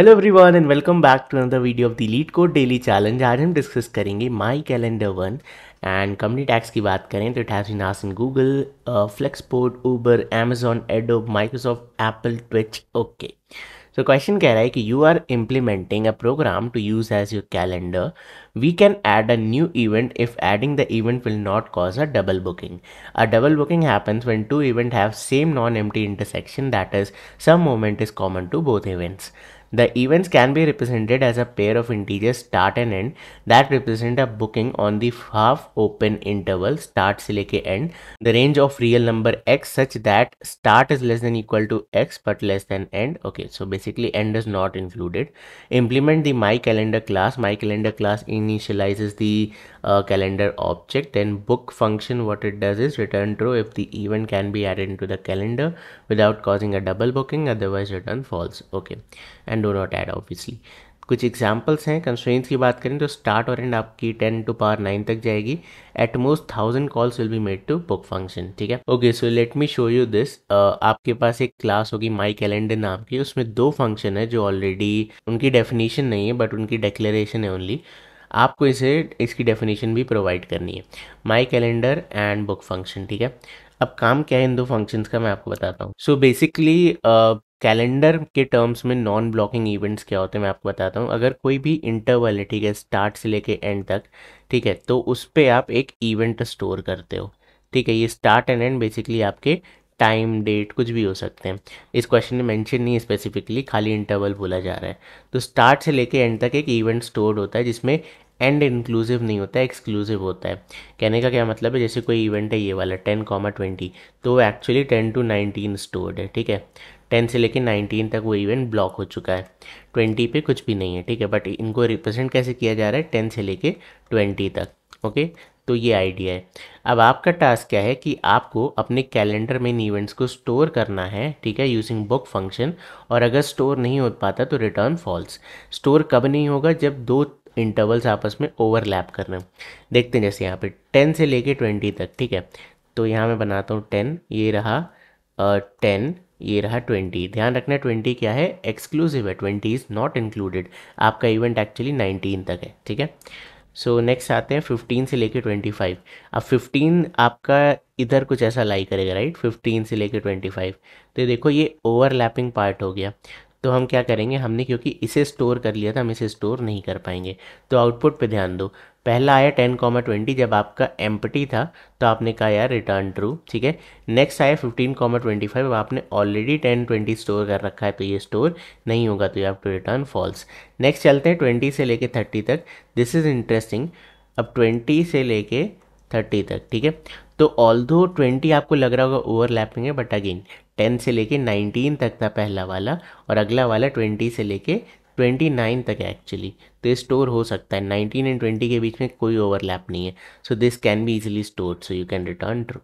Hello everyone and welcome back to another video of the LeetCode daily challenge आज हम discuss करेंगे my calendar one and company tags की बात करें तो it has been ask in Google Flexport Uber Amazon Adobe Microsoft Apple Twitch okay so question कह रहा है कि you are implementing a program to use as your calendar we can add a new event if adding the event will not cause a double booking a double booking happens when two events have same non-empty intersection that is some moment is common to both events the events can be represented as a pair of integers start and end that represent a booking on the half open interval start से लेके end the range of real number x such that start is less than equal to x but less than end okay so basically end is not included implement the my calendar class my calendar class initializes the uh, calendar object then book function what it does is return true if the event can be added into the calendar without causing a double booking otherwise return false okay and do not add obviously कुछ examples हैं constraints की बात करें तो start और and आपकी ten to power nine तक जाएगी at most thousand calls will be made to book function ठीक है okay so let me show you this आपके पास एक क्लास होगी माई कैलेंडर नाम की उसमें दो फंक्शन है जो ऑलरेडी उनकी डेफिनेशन नहीं है बट उनकी डिक्लेरेशन है ओनली आपको इसे इसकी डेफिनेशन भी प्रोवाइड करनी है my calendar and book function ठीक है अब काम क्या है इन दो फंक्शंस का मैं आपको बताता हूँ सो बेसिकली कैलेंडर के टर्म्स में नॉन ब्लॉकिंग इवेंट्स क्या होते हैं मैं आपको बताता हूँ अगर कोई भी इंटरवल है ठीक है स्टार्ट से लेके एंड तक ठीक है तो उस पर आप एक इवेंट स्टोर करते हो ठीक है ये स्टार्ट एंड एंड बेसिकली आपके टाइम डेट कुछ भी हो सकते हैं इस क्वेश्चन में मेंशन नहीं स्पेसिफिकली खाली इंटरवल बोला जा रहा है तो स्टार्ट से लेके एंड तक एक इवेंट स्टोर होता है जिसमें एंड इंक्लूसिव नहीं होता है एक्सक्लूसिव होता है कहने का क्या मतलब है जैसे कोई इवेंट है ये वाला टेन कॉमा ट्वेंटी तो वो actually ten to nineteen stored है ठीक है टेन से लेकर नाइनटीन तक वो इवेंट ब्लॉक हो चुका है ट्वेंटी पे कुछ भी नहीं है ठीक है बट इनको रिप्रेजेंट कैसे किया जा रहा है टेन से लेके ट्वेंटी तक ओके तो ये आइडिया है अब आपका टास्क क्या है कि आपको अपने कैलेंडर में इन इवेंट्स को स्टोर करना है ठीक है यूजिंग बुक फंक्शन और अगर स्टोर नहीं हो पाता तो रिटर्न फॉल्स स्टोर कब नहीं होगा जब दो इंटरवल्स आपस में ओवरलैप कर रहे हैं देखते हैं जैसे यहाँ पे टेन से लेके ट्वेंटी तक ठीक है तो यहाँ मैं बनाता हूँ टेन ये रहा टेन ये रहा ट्वेंटी ध्यान रखना ट्वेंटी क्या है एक्सक्लूसिव है ट्वेंटी इज़ नॉट इंक्लूडेड आपका इवेंट एक्चुअली नाइनटीन तक है ठीक है सो so, नेक्स्ट आते हैं फिफ्टीन से लेके ट्वेंटी फाइव अब फिफ्टीन आपका इधर कुछ ऐसा लाई करेगा राइट फिफ्टीन से लेके ट्वेंटी फाइव तो देखो ये ओवरलैपिंग पार्ट हो गया तो हम क्या करेंगे हमने क्योंकि इसे स्टोर कर लिया था हम इसे स्टोर नहीं कर पाएंगे तो आउटपुट पे ध्यान दो पहला आया टेन कॉमा ट्वेंटी जब आपका एम था तो आपने कहा यार रिटर्न ट्रू ठीक है नेक्स्ट आया फिफ्टीन कॉमा ट्वेंटी फाइव आपने ऑलरेडी टेन ट्वेंटी स्टोर कर रखा है तो ये स्टोर नहीं होगा तो ये टू रिटर्न फॉल्स नेक्स्ट चलते हैं ट्वेंटी से लेके थर्टी तक दिस इज़ इंटरेस्टिंग अब ट्वेंटी से लेके थर्टी तक ठीक है तो ऑल दो ट्वेंटी आपको लग रहा होगा ओवरलैपिंग है बट अगेन टेन से लेके नाइनटीन तक था पहला वाला और अगला वाला ट्वेंटी से लेके ट्वेंटी नाइन तक है एक्चुअली तो ये स्टोर हो सकता है नाइनटीन एंड ट्वेंटी के बीच में कोई ओवरलैप नहीं है so this can be easily store so you can return true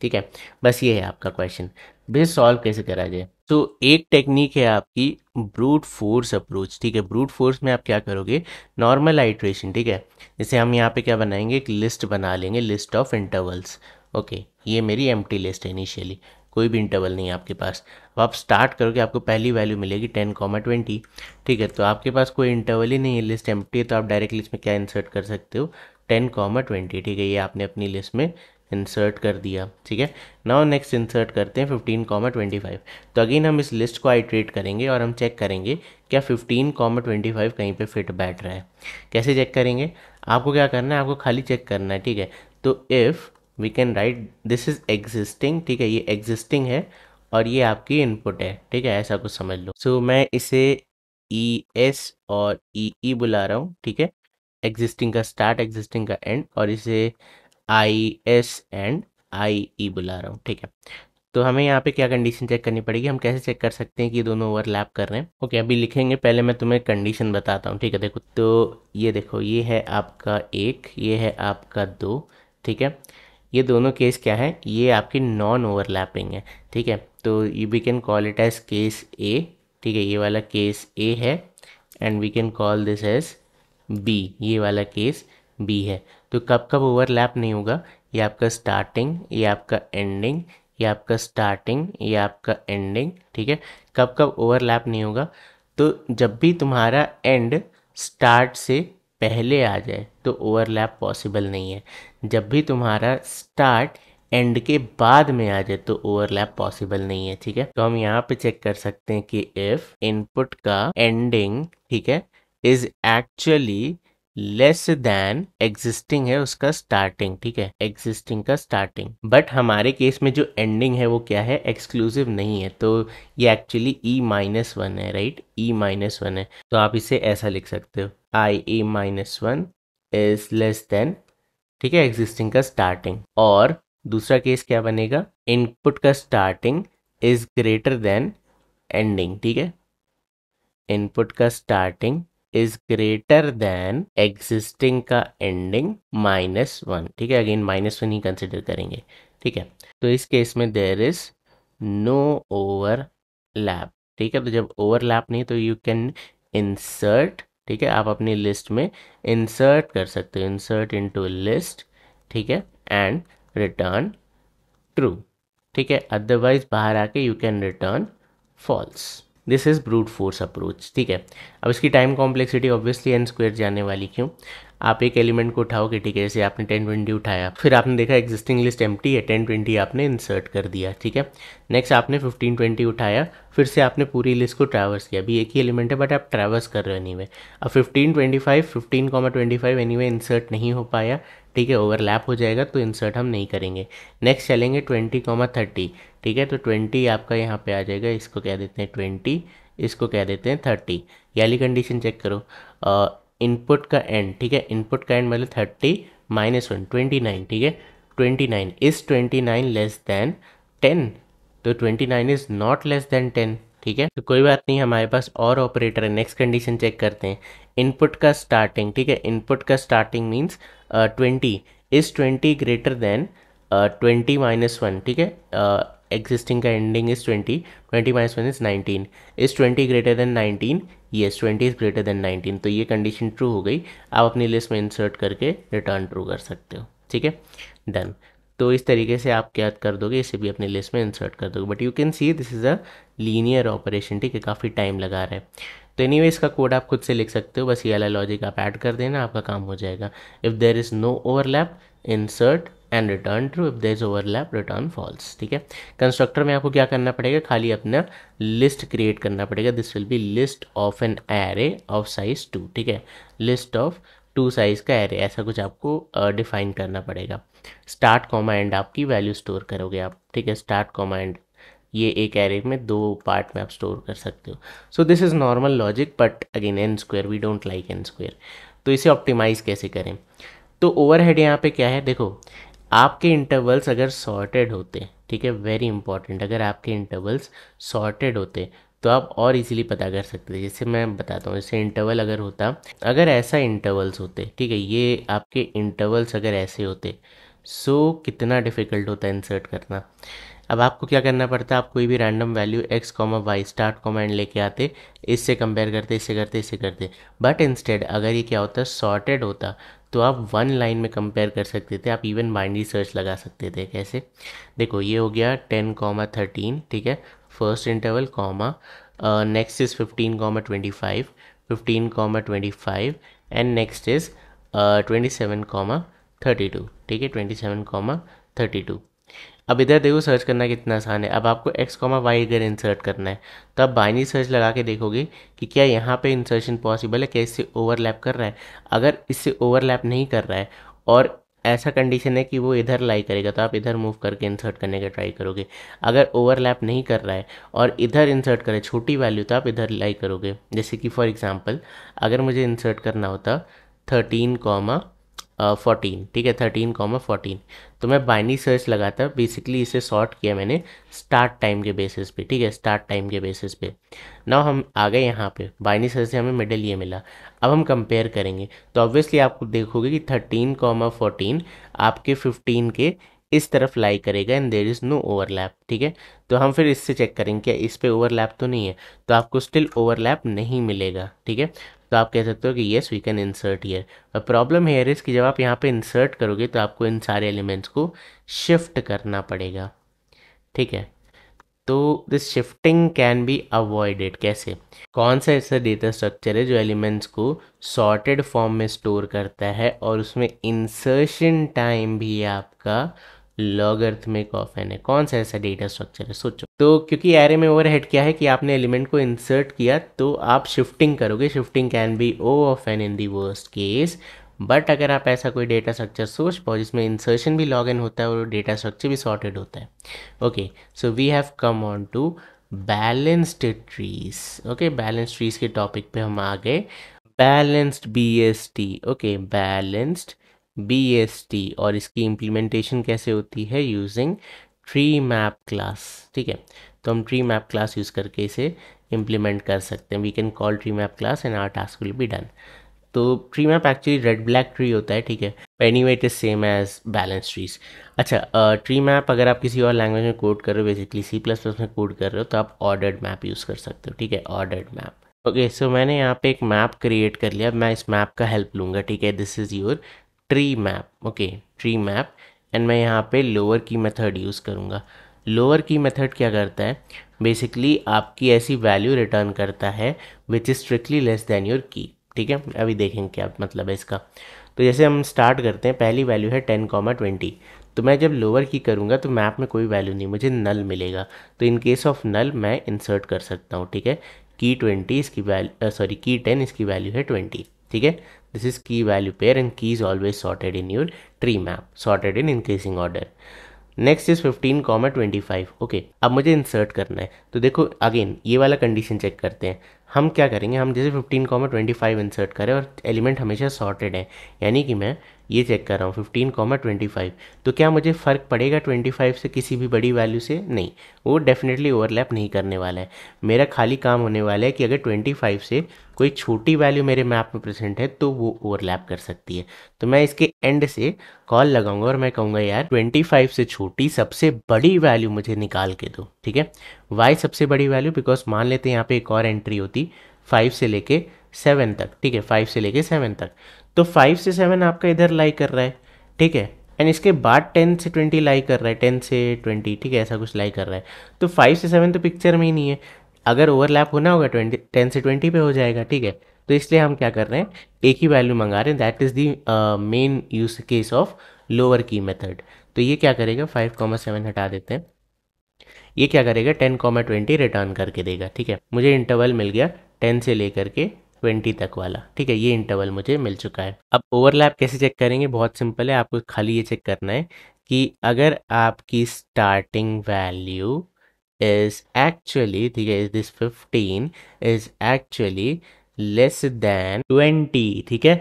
ठीक है बस ये है आपका क्वेश्चन बेस सॉल्व कैसे करा जाए तो एक टेक्निक है आपकी ब्रूट फोर्स अप्रोच ठीक है ब्रूट फोर्स में आप क्या करोगे नॉर्मल आइट्रेशन ठीक है जैसे हम यहाँ पे क्या बनाएंगे एक लिस्ट बना लेंगे लिस्ट ऑफ इंटरवल्स ओके ये मेरी एम लिस्ट है इनिशियली कोई भी इंटरवल नहीं है आपके पास अब आप स्टार्ट करोगे आपको पहली वैल्यू मिलेगी टेन कॉमा ट्वेंटी ठीक है तो आपके पास कोई इंटरवल ही नहीं है लिस्ट एम है तो आप डायरेक्टली इसमें क्या इंसर्ट कर सकते हो टेन कॉमा ट्वेंटी ठीक है ये आपने अपनी लिस्ट में इंसर्ट कर दिया ठीक है नाउ नेक्स्ट इंसर्ट करते हैं फिफ्टीन कॉमा ट्वेंटी फाइव तो अगेन हम इस लिस्ट को आइट्रेट करेंगे और हम चेक करेंगे क्या फिफ्टीन कॉमा ट्वेंटी फाइव कहीं पे फिट बैठ रहा है कैसे चेक करेंगे आपको क्या करना है आपको खाली चेक करना है ठीक है तो if we can right this is existing ठीक है ये एग्जिस्टिंग है और ये आपकी इनपुट है ठीक है ऐसा कुछ समझ लो सो so, मैं इसे ई e एस और ई e ई e बुला रहा हूँ ठीक है एग्जिस्टिंग का स्टार्ट एग्जिस्टिंग का एंड और इसे आई एस एंड आई ई बुला रहा हूँ ठीक है तो हमें यहाँ पे क्या कंडीशन चेक करनी पड़ेगी हम कैसे चेक कर सकते हैं कि दोनों ओवरलैप कर रहे हैं ओके अभी लिखेंगे पहले मैं तुम्हें कंडीशन बताता हूँ ठीक है देखो तो ये देखो ये है आपका एक ये है आपका दो ठीक है ये दोनों केस क्या है ये आपकी नॉन ओवरलैपिंग है ठीक है तो you we can call it as case A ठीक है ये वाला केस ए है and we can call this as B ये वाला केस बी है तो कब कब ओवरलैप नहीं होगा ये आपका स्टार्टिंग ये आपका एंडिंग ये आपका स्टार्टिंग ये आपका एंडिंग ठीक है कब कब ओवरलैप नहीं होगा तो जब भी तुम्हारा एंड स्टार्ट से पहले आ जाए तो ओवरलैप पॉसिबल नहीं है जब भी तुम्हारा स्टार्ट एंड के बाद में आ जाए तो ओवरलैप पॉसिबल नहीं है ठीक है तो हम यहाँ पे चेक कर सकते हैं कि इफ इनपुट का एंडिंग ठीक है is actually less than existing है उसका स्टार्टिंग ठीक है एग्जिस्टिंग का स्टार्टिंग बट हमारे केस में जो एंडिंग है वो क्या है एक्सक्लूसिव नहीं है तो ये एक्चुअली ई माइनस वन है राइट ई माइनस वन है तो आप इसे ऐसा लिख सकते हो I A minus one is less than ठीक है एग्जिस्टिंग का स्टार्टिंग और दूसरा केस क्या बनेगा इनपुट का starting is greater than ending ठीक है इनपुट का starting is greater than existing का एंडिंग माइनस वन ठीक है अगेन माइनस वन ही कंसिडर करेंगे ठीक है तो इस केस में there is no overlap ठीक है तो जब ओवरलैप नहीं तो यू कैन इंसर्ट ठीक है आप अपनी लिस्ट में इंसर्ट कर सकते हो इंसर्ट इनटू लिस्ट ठीक है एंड रिटर्न ट्रू ठीक है अदरवाइज बाहर आके you can return false this is brute force approach ठीक है अब इसकी time complexity obviously N square जाने वाली क्यों आप एक एलिमेंट को उठाओगे ठीक है जैसे आपने टेन ट्वेंटी उठाया फिर आपने देखा एक्जिस्टिंग लिस्ट एम है टेन ट्वेंटी आपने इंसर्ट कर दिया ठीक है नेक्स्ट आपने फिफ्टीन ट्वेंटी उठाया फिर से आपने पूरी लिस्ट को ट्रैवर्स किया अभी एक ही एलिमेंट है बट आप ट्रैवर्स कर रहे हो एनी anyway. अब fifteen twenty five fifteen comma twenty five anyway insert नहीं हो पाया ठीक है ओवरलैप हो जाएगा तो इंसर्ट हम नहीं करेंगे नेक्स्ट चलेंगे ट्वेंटी कॉमा थर्टी ठीक है तो ट्वेंटी आपका यहाँ पे आ जाएगा इसको कह देते हैं ट्वेंटी इसको कह देते हैं थर्टी ये वाली कंडीशन चेक करो इनपुट का एंड ठीक है इनपुट का एंड मतलब thirty minus one twenty nine ठीक है twenty nine is twenty nine less than ten तो twenty nine is not less than ten ठीक है तो कोई बात नहीं हमारे पास और ऑपरेटर है नेक्स्ट कंडीशन चेक करते हैं इनपुट का स्टार्टिंग ठीक है इनपुट का starting means twenty is twenty greater than twenty minus one ठीक है एग्जिस्टिंग का ending is twenty twenty minus one is nineteen is twenty greater than nineteen yes twenty is greater than nineteen तो ये condition true हो गई आप अपनी list में इंसर्ट करके रिटर्न ट्रू कर सकते हो ठीक है डन तो इस तरीके से आप क्या कर दोगे इसे भी अपनी लिस्ट में इंसर्ट कर दोगे but you can see this is a linear operation ठीक है काफ़ी टाइम लगा रहा है तो एनी वे इसका कोड आप खुद से लिख सकते हो बस ये वाला लॉजिक आप ऐड कर देना आपका काम हो जाएगा if there is no overlap insert and return true if there is overlap return false ठीक है कंस्ट्रक्टर में आपको क्या करना पड़ेगा खाली अपना लिस्ट क्रिएट करना पड़ेगा this will be list of an array of size two ठीक है लिस्ट ऑफ टू साइज का एरे ऐसा कुछ आपको डिफाइन uh, करना पड़ेगा स्टार्ट कॉमा एंड आपकी वैल्यू स्टोर करोगे आप ठीक है स्टार्ट कॉमा एंड ये एक एरे में दो पार्ट में आप स्टोर कर सकते हो so this is normal logic but again n square we don't like n square तो इसे ऑप्टिमाइज़ कैसे करें तो ओवरहेड यहाँ पे क्या है देखो आपके इंटरवल्स अगर सॉर्टेड होते ठीक है वेरी इंपॉर्टेंट अगर आपके इंटरवल्स सॉर्टेड होते तो आप और इजीली पता कर सकते हैं जैसे मैं बताता हूँ जैसे इंटरवल अगर होता अगर ऐसा इंटरवल्स होते ठीक है ये आपके इंटरवल्स अगर ऐसे होते सो so, कितना डिफ़िकल्ट होता है इंसर्ट करना अब आपको क्या करना पड़ता आप कोई भी random value x comma y start comma end लेके आते इससे कंपेयर करते इससे करते इससे करते बट इंस्टेड अगर ये क्या होता सॉर्टेड होता तो आप वन लाइन में कंपेयर कर सकते थे आप इवन बाइनरी सर्च लगा सकते थे कैसे देखो ये हो गया टेन कॉमा थर्टीन ठीक है first interval comma next is fifteen comma twenty five fifteen comma twenty five and next is twenty seven comma thirty two ठीक है twenty seven comma thirty two अब इधर देखो सर्च करना कितना आसान है अब आपको एक्स कॉमा वाई इधर इंसर्ट करना है तो आप बाइनी सर्च लगा के देखोगे कि क्या यहाँ पे इंसर्शन पॉसिबल है क्या इससे ओवरलैप कर रहा है अगर इससे ओवरलैप नहीं कर रहा है और ऐसा कंडीशन है कि वो इधर लाई करेगा तो आप इधर मूव करके इंसर्ट करने का ट्राई करोगे अगर ओवरलैप नहीं कर रहा है और इधर इंसर्ट करें छोटी वैल्यू तो आप इधर लाई करोगे जैसे कि फॉर एग्ज़ाम्पल अगर मुझे इंसर्ट करना होता थर्टीन कॉमा फोर्टीन ठीक है थर्टीन कॉमा फोर्टीन तो मैं बाइनी सर्च लगाता बेसिकली इसे सॉर्ट किया मैंने स्टार्ट टाइम के बेसिस पे ठीक है स्टार्ट टाइम के बेसिस पे ना हम आ गए यहाँ पे बाइनी सर्च से हमें मिडल ये मिला अब हम कंपेयर करेंगे तो ऑब्वियसली आपको देखोगे कि थर्टीन कॉमा फोर्टीन आपके फिफ्टीन के इस तरफ लाई करेगा and there is no overlap ठीक है तो हम फिर इससे चेक करेंगे क्या इस पर ओवरलैप तो नहीं है तो आपको स्टिल ओवरलैप नहीं मिलेगा ठीक है तो आप कह सकते हो कि yes we can insert here और प्रॉब्लम हेयर इज़ कि जब आप यहाँ पे इंसर्ट करोगे तो आपको इन सारे एलिमेंट्स को शिफ्ट करना पड़ेगा ठीक है तो this shifting can be avoided कैसे कौन सा ऐसा डेटा स्ट्रक्चर है जो एलिमेंट्स को सॉर्टेड फॉर्म में स्टोर करता है और उसमें इंसर्शन टाइम भी आपका लॉगर्थमिक ऑफ एन है कौन सा ऐसा डेटा स्ट्रक्चर है सोचो तो क्योंकि एरे में ओवरहेड क्या है कि आपने एलिमेंट को इंसर्ट किया तो आप शिफ्टिंग करोगे shifting can be O of n in the worst case but अगर आप ऐसा कोई डेटा स्ट्रक्चर सोच पाओ जिसमें इंसर्शन भी लॉग इन होता है और डेटा स्ट्रक्चर भी सॉर्टेड होता है okay so we have come on to balanced trees okay balance trees के टॉपिक पे हम आ गए balanced B S T okay balanced B S T और इसकी इम्प्लीमेंटेशन कैसे होती है यूजिंग ट्री मैप क्लास ठीक है तो हम ट्री मैप क्लास यूज़ करके इसे इम्प्लीमेंट कर सकते हैं we can call tree map class and our task will be done तो tree map actually red black tree होता है ठीक है anyway it is same as balance trees अच्छा ट्री मैप अगर आप किसी और लैंग्वेज में कोड कर रहे हो बेसिकली सी प्लस प्लस में कोड कर रहे हो तो आप ऑर्डर्ड मैप यूज़ कर सकते हो ठीक है ऑर्डर्ड मैप ओके सो मैंने यहाँ पे एक मैप क्रिएट कर लिया मैं इस मैप का हेल्प लूंगा ठीक है this is your tree map okay tree map and मैं यहाँ पे लोअर की मेथड यूज़ करूँगा लोअर की मेथड क्या करता है बेसिकली आपकी ऐसी वैल्यू रिटर्न करता है which is strictly less than your key ठीक है अभी देखेंगे क्या मतलब है इसका तो जैसे हम स्टार्ट करते हैं पहली वैल्यू है टेन कॉमा ट्वेंटी तो मैं जब लोअर की करूँगा तो मैप में कोई वैल्यू नहीं मुझे नल मिलेगा तो इन केस ऑफ नल मैं इंसर्ट कर सकता हूँ ठीक है की ट्वेंटी इसकी वैल्यू सॉरी की टेन इसकी वैल्यू है ट्वेंटी ठीक है This is key value pair and key is always sorted in your tree map, sorted in increasing order. Next is fifteen comma twenty five okay अब मुझे insert करना है तो देखो अगेन ये वाला कंडीशन चेक करते हैं हम क्या करेंगे हम जैसे fifteen comma twenty five insert करें और एलिमेंट हमेशा सॉर्टेड है यानी कि मैं ये चेक कर रहा हूँ फिफ्टीन कॉमा ट्वेंटी फाइव तो क्या मुझे फ़र्क पड़ेगा ट्वेंटी फाइव से किसी भी बड़ी वैल्यू से नहीं वो डेफिनेटली ओवरलैप नहीं करने वाला है मेरा खाली काम होने वाला है कि अगर ट्वेंटी फाइव से कोई छोटी वैल्यू मेरे मैप में प्रेजेंट है तो वो ओवरलैप कर सकती है तो मैं इसके एंड से कॉल लगाऊंगा और मैं कहूँगा यार ट्वेंटी फाइव से छोटी सबसे बड़ी वैल्यू मुझे निकाल के दो ठीक है वाई सबसे बड़ी वैल्यू बिकॉज मान लेते हैं यहाँ पे एक और एंट्री होती फोर्टी फाइव से लेके सेवन तक ठीक है फाइव से लेके सेवन तक तो फाइव से सेवन आपका इधर लाई कर रहा है ठीक है एंड इसके बाद टेन से ट्वेंटी लाई कर रहा है टेन से ट्वेंटी ठीक है ऐसा कुछ लाई कर रहा है तो फाइव से सेवन तो पिक्चर में ही नहीं है अगर ओवरलैप होना होगा ट्वेंटी टेन से ट्वेंटी पे हो जाएगा ठीक है तो इसलिए हम क्या कर रहे हैं एक ही वैल्यू मंगा रहे हैं that is the main use case of lower key method तो ये क्या करेगा फाइव कॉमा सेवन हटा देते हैं ये क्या करेगा टेन कॉमा ट्वेंटी रिटर्न करके देगा ठीक है मुझे इंटरवल मिल गया टेन से लेकर के ट्वेंटी तक वाला ठीक है ये इंटरवल मुझे मिल चुका है अब ओवरलैप कैसे चेक करेंगे बहुत सिंपल है आपको खाली ये चेक करना है कि अगर आपकी स्टार्टिंग वैल्यू इज एक्चुअली ठीक है this fifteen is actually less than twenty ठीक है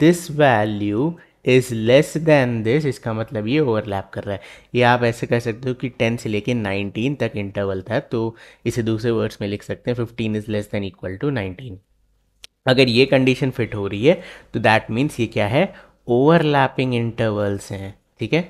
this value is less than this इसका मतलब ये ओवरलैप कर रहा है ये आप ऐसे कह सकते हो कि टेन से लेके नाइनटीन तक इंटरवल था तो इसे दूसरे वर्ड्स में लिख सकते हैं fifteen is less than equal to nineteen अगर ये कंडीशन फिट हो रही है तो दैट मीन्स ये क्या है ओवरलैपिंग इंटरवल्स हैं ठीक है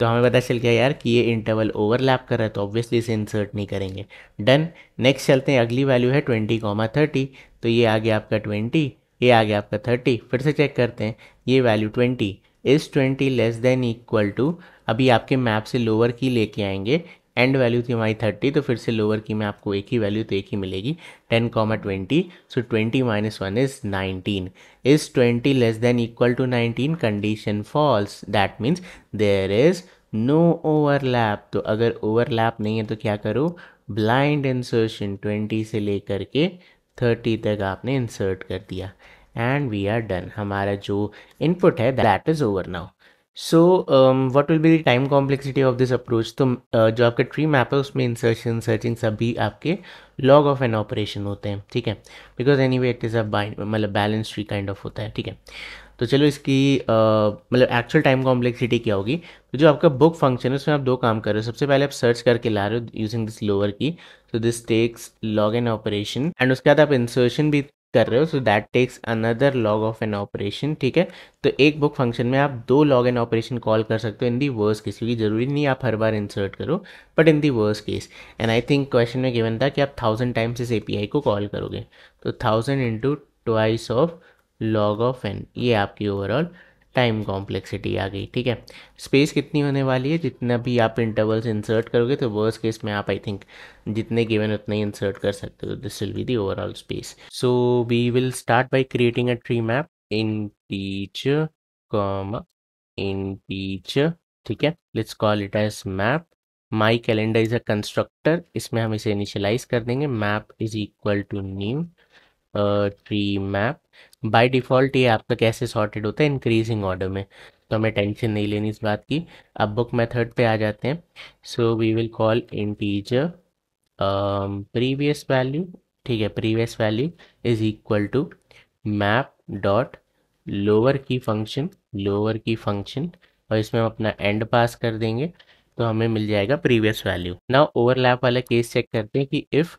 तो हमें पता चल गया यार कि ये इंटरवल ओवरलैप कर रहा है तो ऑब्वियसली इसे इंसर्ट नहीं करेंगे डन नेक्स्ट चलते हैं अगली वैल्यू है ट्वेंटी कॉमा थर्टी तो ये आ गया आपका ट्वेंटी ये आ गया आपका थर्टी फिर से चेक करते हैं ये value twenty is twenty less than equal to अभी आपके मैप से लोअर की लेके आएंगे एंड वैल्यू थी हमारी थर्टी तो फिर से लोअर की में आपको एक ही वैल्यू तो एक ही मिलेगी ten comma twenty so twenty minus one is nineteen is twenty less than equal to nineteen condition false that means there is no overlap तो अगर ओवरलैप नहीं है तो क्या करो ब्लाइंड इंसर्शन ट्वेंटी से लेकर के थर्टी तक आपने इंसर्ट कर दिया एंड वी आर डन हमारा जो इनपुट है that is over now so what will be the time complexity of this approach तो uh, जो आपका ट्री मैप है उसमें इंसर्शन सर्चिंग सभी आपके लॉग ऑफ एन ऑपरेशन होते हैं ठीक है because anyway it is a मतलब बैलेंस ट्री काइंड ऑफ होता है ठीक है तो चलो इसकी मतलब एक्चुअल टाइम कॉम्प्लेक्सिटी क्या होगी तो जो आपका बुक फंक्शन है उसमें आप दो काम कर रहे हो सबसे पहले आप सर्च करके ला रहे हो using this lower key so this takes log n operation and उसके बाद आप इंसर्शन भी कर रहे हो so that takes another log of n operation ठीक है तो एक बुक फंक्शन में आप दो लॉग एन ऑपरेशन कॉल कर सकते हो इन दी वर्स केस क्योंकि जरूरी नहीं आप हर बार इंसर्ट करो but in the worst case and I think question में गिवन था कि आप थाउजेंड टाइम्स इस ए को कॉल करोगे तो thousand into twice of log of n ये आपकी ओवरऑल टाइम कॉम्प्लेक्सिटी आ गई ठीक है स्पेस कितनी होने वाली है जितना भी आप इंटरवल्स इंसर्ट करोगे तो वर्स केस में आप आई थिंक जितने गिवन उतने ही इंसर्ट कर सकते हो this will be the overall space so we will start by creating a tree map integer comma integer ठीक है let's call it as map my calendar is a constructor इसमें हम इसे initialize कर देंगे map is equal to new tree map by default ये आपका कैसे सॉर्टेड होता है इंक्रीजिंग ऑर्डर में तो हमें टेंशन नहीं लेनी इस बात की अब बुक मेथड पे आ जाते हैं so we will call integer previous value ठीक है previous value is equal to map dot lower key function lower key function और इसमें हम अपना एंड पास कर देंगे तो हमें मिल जाएगा प्रीवियस वैल्यू ना ओवरलैप वाला केस चेक करते हैं कि इफ़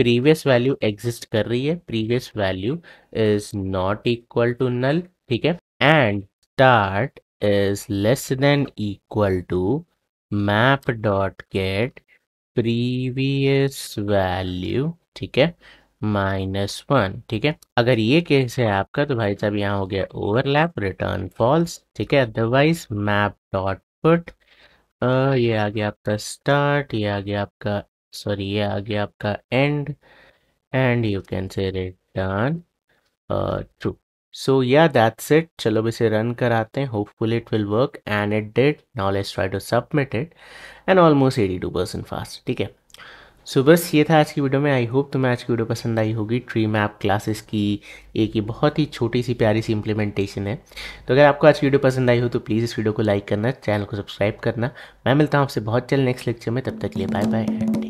प्रीवियस वैल्यू एग्जिस्ट कर रही है previous value is not equal to null ठीक है and start is less than equal to map dot get previous value ठीक है माइनस वन ठीक है अगर ये केस है आपका तो भाई साहब यहाँ हो गया ओवरलैप रिटर्न फॉल्स ठीक है अदरवाइज मैप डॉट पुट ये आ गया आपका स्टार्ट ये आ गया आपका सॉरी ये आ गया आपका end and you can say return true so yeah that's it चलो इसे रन कराते हैं hopefully it will work and it did now let's try to submit it and almost eighty two percent fast ठीक है सो बस ये था आज की वीडियो में आई होप तुम्हें आज की वीडियो पसंद आई होगी ट्री मैप क्लासेस की एक ही बहुत ही छोटी सी प्यारी सी इंप्लीमेंटेशन है तो अगर आपको आज की वीडियो पसंद आई हो तो प्लीज़ इस वीडियो को लाइक करना चैनल को सब्सक्राइब करना मैं मिलता हूँ आपसे बहुत जल्द नेक्स्ट लेक्चर में तब तक के लिए बाय बाय एंड